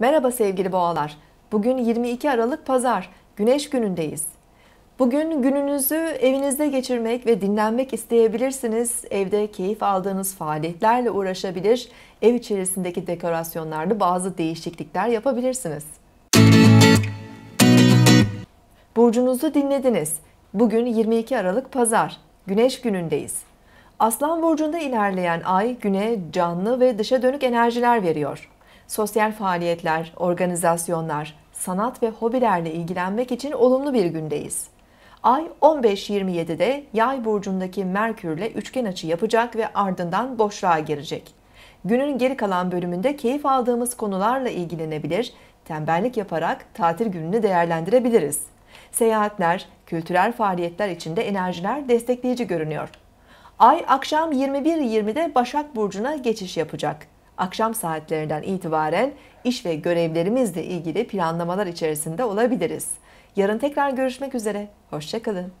Merhaba sevgili boğalar. Bugün 22 Aralık Pazar, Güneş günündeyiz. Bugün gününüzü evinizde geçirmek ve dinlenmek isteyebilirsiniz. Evde keyif aldığınız faaliyetlerle uğraşabilir, ev içerisindeki dekorasyonlarda bazı değişiklikler yapabilirsiniz. Burcunuzu dinlediniz. Bugün 22 Aralık Pazar, Güneş günündeyiz. Aslan burcunda ilerleyen ay güne canlı ve dışa dönük enerjiler veriyor sosyal faaliyetler, organizasyonlar, sanat ve hobilerle ilgilenmek için olumlu bir gündeyiz. Ay 15-27'de Yay burcundaki Merkürle üçgen açı yapacak ve ardından boşluğa girecek. Günün geri kalan bölümünde keyif aldığımız konularla ilgilenebilir, tembellik yaparak tatil gününü değerlendirebiliriz. Seyahatler, kültürel faaliyetler içinde enerjiler destekleyici görünüyor. Ay akşam 21.20'de Başak burcuna geçiş yapacak akşam saatlerinden itibaren iş ve görevlerimizle ilgili planlamalar içerisinde olabiliriz. Yarın tekrar görüşmek üzere, hoşçakalın.